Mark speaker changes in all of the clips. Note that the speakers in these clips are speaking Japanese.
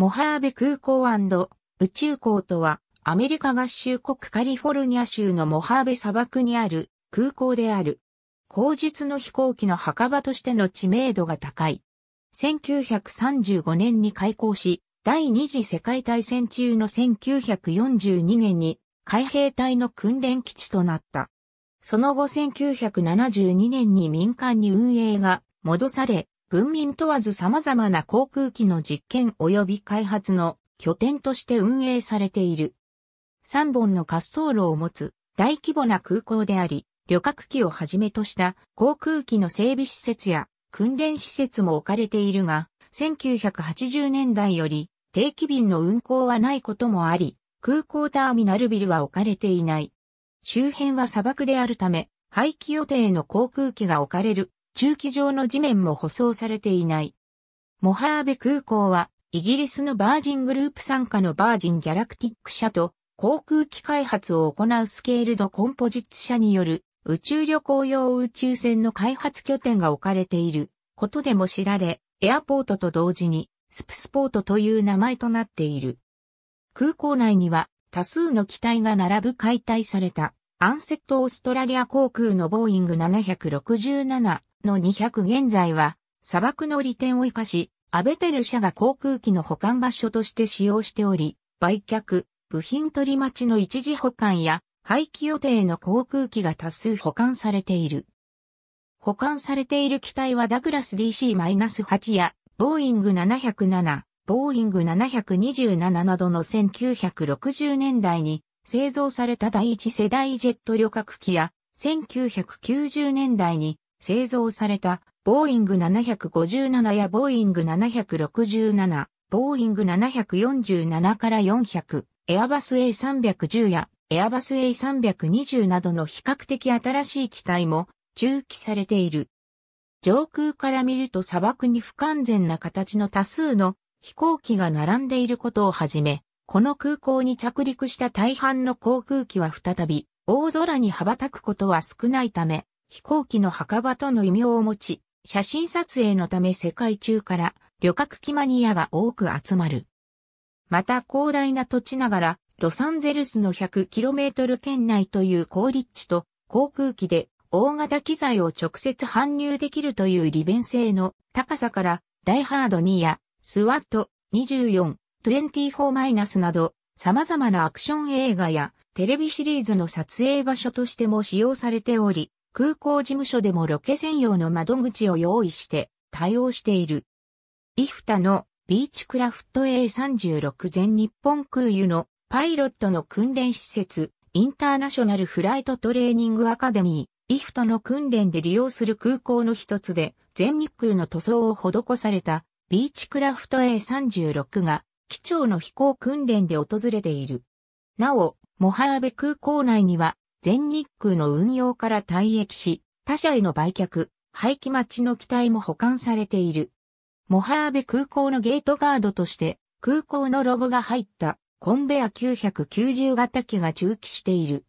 Speaker 1: モハーベ空港宇宙港とは、アメリカ合衆国カリフォルニア州のモハーベ砂漠にある空港である。後述の飛行機の墓場としての知名度が高い。1935年に開港し、第二次世界大戦中の1942年に海兵隊の訓練基地となった。その後1972年に民間に運営が戻され、軍民問わず様々な航空機の実験及び開発の拠点として運営されている。3本の滑走路を持つ大規模な空港であり、旅客機をはじめとした航空機の整備施設や訓練施設も置かれているが、1980年代より定期便の運航はないこともあり、空港ターミナルビルは置かれていない。周辺は砂漠であるため、廃棄予定の航空機が置かれる駐機場の地面も舗装されていない。モハーベ空港は、イギリスのバージングループ参加のバージンギャラクティック社と航空機開発を行うスケールドコンポジッツ社による宇宙旅行用宇宙船の開発拠点が置かれていることでも知られ、エアポートと同時にスプスポートという名前となっている。空港内には多数の機体が並ぶ解体されたアンセットオーストラリア航空のボーイング767の200現在は、砂漠の利点を活かし、アベテル社が航空機の保管場所として使用しており、売却、部品取り待ちの一時保管や、廃棄予定の航空機が多数保管されている。保管されている機体はダグラス DC-8 や、ボーイング707、ボーイング727などの1960年代に製造された第一世代ジェット旅客機や、1990年代に製造されたボーイング757やボーイング767、ボーイング747から400、エアバス A310 やエアバス A320 などの比較的新しい機体も中期されている。上空から見ると砂漠に不完全な形の多数の飛行機が並んでいることをはじめ、この空港に着陸した大半の航空機は再び大空に羽ばたくことは少ないため、飛行機の墓場との異名を持ち、写真撮影のため世界中から旅客機マニアが多く集まる。また広大な土地ながら、ロサンゼルスの 100km 圏内という高立地と航空機で大型機材を直接搬入できるという利便性の高さからダイハード2やスワット24、2 4ナスなど様々なアクション映画やテレビシリーズの撮影場所としても使用されており、空港事務所でもロケ専用の窓口を用意して対応している。イフタのビーチクラフト A36 全日本空輸のパイロットの訓練施設、インターナショナルフライトトレーニングアカデミー、イフタの訓練で利用する空港の一つで、全日空の塗装を施されたビーチクラフト A36 が機長の飛行訓練で訪れている。なお、モハーベ空港内には全日空の運用から退役し、他社への売却、廃棄待ちの機体も保管されている。モハーベ空港のゲートガードとして、空港のロゴが入ったコンベア990型機が駐機している。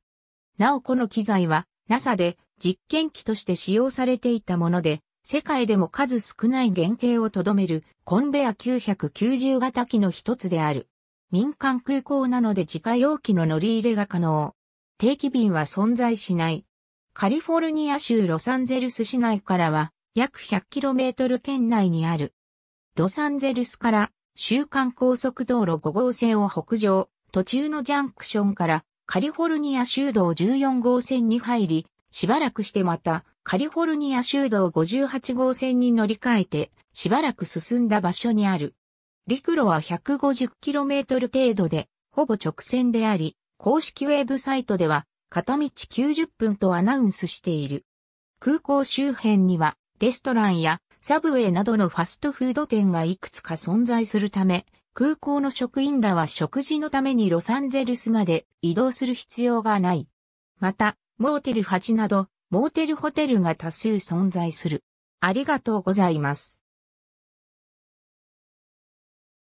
Speaker 1: なおこの機材は NASA で実験機として使用されていたもので、世界でも数少ない原型をとどめるコンベア990型機の一つである。民間空港なので自家用機の乗り入れが可能。定期便は存在しない。カリフォルニア州ロサンゼルス市内からは約 100km 圏内にある。ロサンゼルスから週間高速道路5号線を北上、途中のジャンクションからカリフォルニア州道14号線に入り、しばらくしてまたカリフォルニア州道58号線に乗り換えて、しばらく進んだ場所にある。陸路は 150km 程度で、ほぼ直線であり、公式ウェブサイトでは、片道90分とアナウンスしている。空港周辺には、レストランやサブウェイなどのファストフード店がいくつか存在するため、空港の職員らは食事のためにロサンゼルスまで移動する必要がない。また、モーテル8など、モーテルホテルが多数存在する。ありがとうございます。